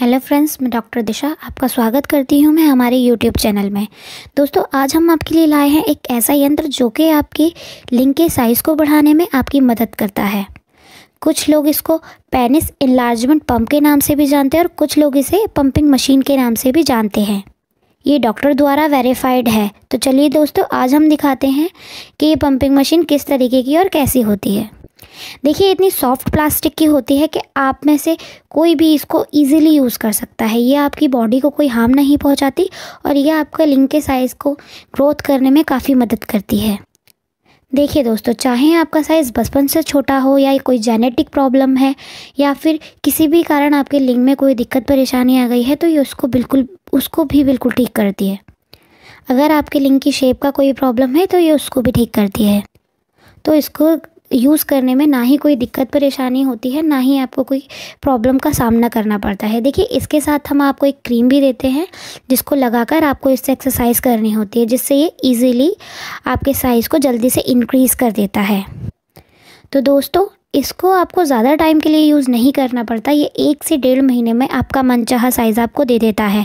hello friends मैं doctor Disha आपका स्वागत करती हूँ मैं हमारे यूट्यूब चैनल में दोस्तों आज हम आपके लिए लाए हैं एक ऐसा यंत्र जो कि आपकी लिंग के साइज़ को बढ़ाने में आपकी मदद करता है कुछ लोग इसको पेनिस इन्लार्जमेंट पम्प के नाम से भी जानते हैं और कुछ लोग इसे पम्पिंग मशीन के नाम से भी जानते हैं ये डॉक्टर द्वारा वेरीफाइड है तो चलिए दोस्तों आज हम दिखाते हैं कि ये पम्पिंग मशीन किस तरीके की और कैसी होती है देखिए इतनी सॉफ्ट प्लास्टिक की होती है कि आप में से कोई भी इसको ईजिली यूज़ कर सकता है ये आपकी बॉडी को कोई हार्म नहीं पहुंचाती और यह आपका लिंग के साइज़ को ग्रोथ करने में काफ़ी मदद करती है देखिए दोस्तों चाहे आपका साइज़ बचपन से छोटा हो या कोई जेनेटिक प्रॉब्लम है या फिर किसी भी कारण आपके लिंग में कोई दिक्कत परेशानी आ गई है तो ये उसको बिल्कुल उसको भी बिल्कुल ठीक करती है अगर आपके लिंग की शेप का कोई प्रॉब्लम है तो ये उसको भी ठीक करती है तो इसको यूज़ करने में ना ही कोई दिक्कत परेशानी होती है ना ही आपको कोई प्रॉब्लम का सामना करना पड़ता है देखिए इसके साथ हम आपको एक क्रीम भी देते हैं जिसको लगाकर आपको इससे एक्सरसाइज करनी होती है जिससे ये ईज़िली आपके साइज़ को जल्दी से इंक्रीज़ कर देता है तो दोस्तों इसको आपको ज़्यादा टाइम के लिए यूज़ नहीं करना पड़ता ये एक से डेढ़ महीने में आपका मनचाहा साइज़ आपको दे देता है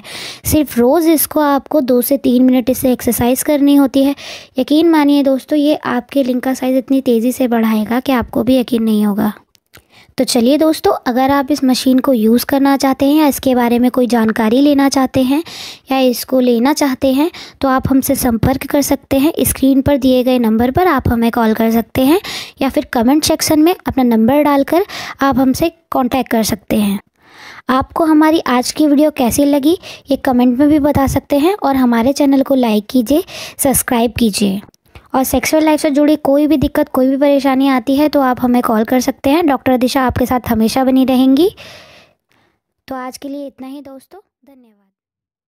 सिर्फ रोज़ इसको आपको दो से तीन मिनट इससे एक्सरसाइज करनी होती है यकीन मानिए दोस्तों ये आपके लिंक का साइज़ इतनी तेज़ी से बढ़ाएगा कि आपको भी यकीन नहीं होगा तो चलिए दोस्तों अगर आप इस मशीन को यूज़ करना चाहते हैं या इसके बारे में कोई जानकारी लेना चाहते हैं या इसको लेना चाहते हैं तो आप हमसे संपर्क कर सकते हैं स्क्रीन पर दिए गए नंबर पर आप हमें कॉल कर सकते हैं या फिर कमेंट सेक्शन में अपना नंबर डालकर आप हमसे कॉन्टैक्ट कर सकते हैं आपको हमारी आज की वीडियो कैसी लगी ये कमेंट में भी बता सकते हैं और हमारे चैनल को लाइक कीजिए सब्सक्राइब कीजिए और सेक्सुअल लाइफ से जुड़ी कोई भी दिक्कत कोई भी परेशानी आती है तो आप हमें कॉल कर सकते हैं डॉक्टर दिशा आपके साथ हमेशा बनी रहेंगी तो आज के लिए इतना ही दोस्तों धन्यवाद